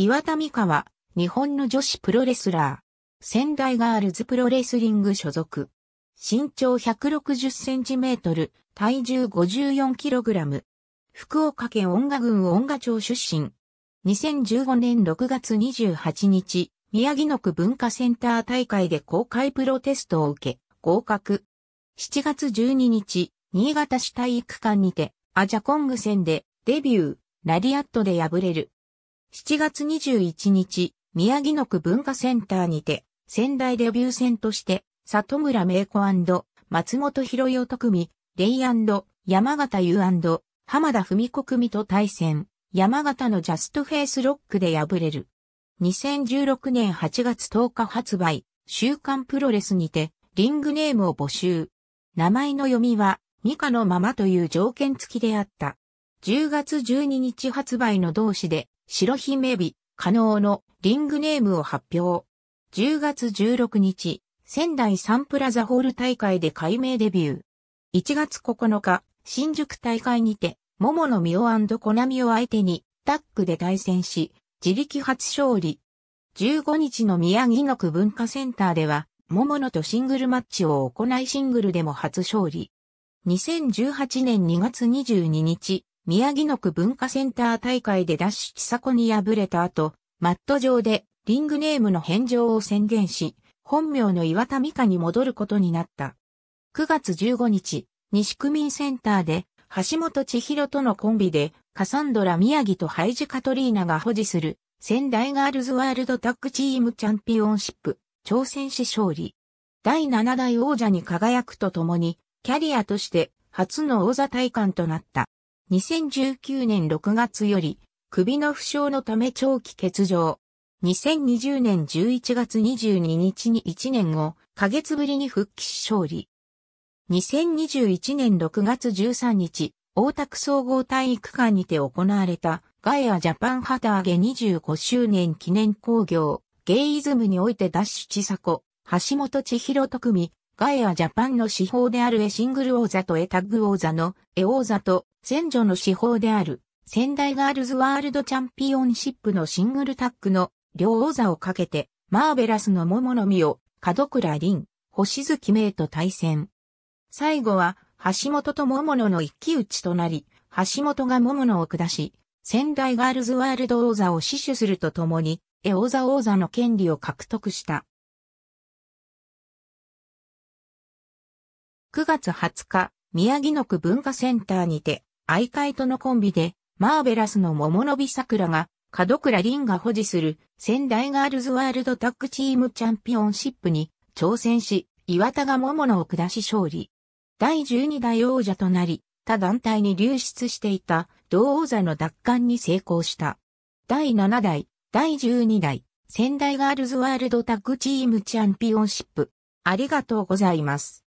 岩田美香は、日本の女子プロレスラー。仙台ガールズプロレスリング所属。身長160センチメートル、体重54キログラム。福岡県音賀郡音賀町出身。2015年6月28日、宮城野区文化センター大会で公開プロテストを受け、合格。7月12日、新潟市体育館にて、アジャコング戦で、デビュー、ラリアットで敗れる。7月21日、宮城野区文化センターにて、仙台デビュー戦として、里村名子松本博代と組、レイ山形優浜田文子組と対戦、山形のジャストフェイスロックで敗れる。2016年8月10日発売、週刊プロレスにて、リングネームを募集。名前の読みは、ミカのままという条件付きであった。10月12日発売の同誌で、白姫美、加納のリングネームを発表。10月16日、仙台サンプラザホール大会で改名デビュー。1月9日、新宿大会にて、桃の美桜コナミを相手に、タッグで対戦し、自力初勝利。15日の宮城野区文化センターでは、桃のとシングルマッチを行いシングルでも初勝利。2018年2月22日、宮城野区文化センター大会でダッシュ千サコに敗れた後、マット上でリングネームの返上を宣言し、本名の岩田美香に戻ることになった。9月15日、西区民センターで、橋本千尋とのコンビで、カサンドラ宮城とハイジカトリーナが保持する、仙台ガールズワールドタッグチームチャンピオンシップ、挑戦し勝利。第7代王者に輝くとともに、キャリアとして初の王座体感となった。2019年6月より、首の負傷のため長期欠場。2020年11月22日に1年後、か月ぶりに復帰し勝利。2021年6月13日、大田区総合体育館にて行われたガイアジャパン旗揚げ25周年記念工業、ゲイイズムにおいてダッシュ千佐子、橋本千尋と美、ガエアジャパンの司法であるエシングル王座とエタッグ王座のエ王座と、先女の司法である、仙台ガールズワールドチャンピオンシップのシングルタッグの両王座をかけて、マーベラスの桃の実を、門倉凛、星月明と対戦。最後は、橋本と桃野の一騎打ちとなり、橋本が桃野を下し、仙台ガールズワールド王座を死守するとともに、エ王座王座の権利を獲得した。9月20日、宮城野区文化センターにて、愛会とのコンビで、マーベラスの桃の美桜が、角倉凛が保持する仙台ガールズワールドタッグチームチャンピオンシップに挑戦し、岩田が桃野を下し勝利。第12代王者となり、他団体に流出していた同王座の奪還に成功した。第7代、第12代、仙台ガールズワールドタッグチームチャンピオンシップ。ありがとうございます。